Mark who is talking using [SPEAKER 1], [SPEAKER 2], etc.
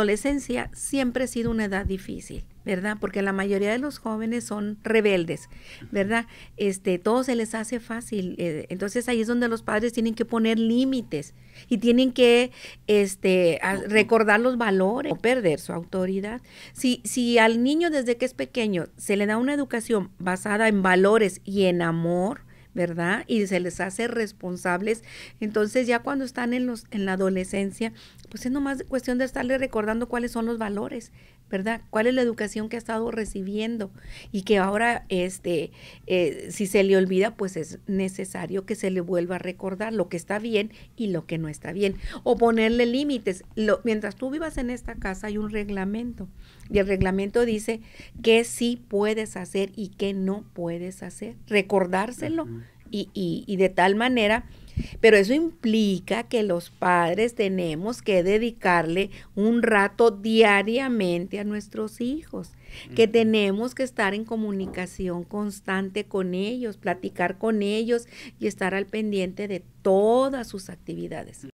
[SPEAKER 1] adolescencia siempre ha sido una edad difícil, ¿verdad? Porque la mayoría de los jóvenes son rebeldes, ¿verdad? Este, todo se les hace fácil. Eh, entonces ahí es donde los padres tienen que poner límites y tienen que este, recordar los valores, o perder su autoridad. Si, si al niño desde que es pequeño se le da una educación basada en valores y en amor, ¿verdad? Y se les hace responsables. Entonces ya cuando están en, los, en la adolescencia, pues es nomás cuestión de estarle recordando cuáles son los valores, ¿verdad? ¿Cuál es la educación que ha estado recibiendo? Y que ahora, este, eh, si se le olvida, pues es necesario que se le vuelva a recordar lo que está bien y lo que no está bien. O ponerle límites. mientras tú vivas en esta casa hay un reglamento. Y el reglamento dice qué sí puedes hacer y qué no puedes hacer. Recordárselo y, y, de tal manera pero eso implica que los padres tenemos que dedicarle un rato diariamente a nuestros hijos, que tenemos que estar en comunicación constante con ellos, platicar con ellos y estar al pendiente de todas sus actividades.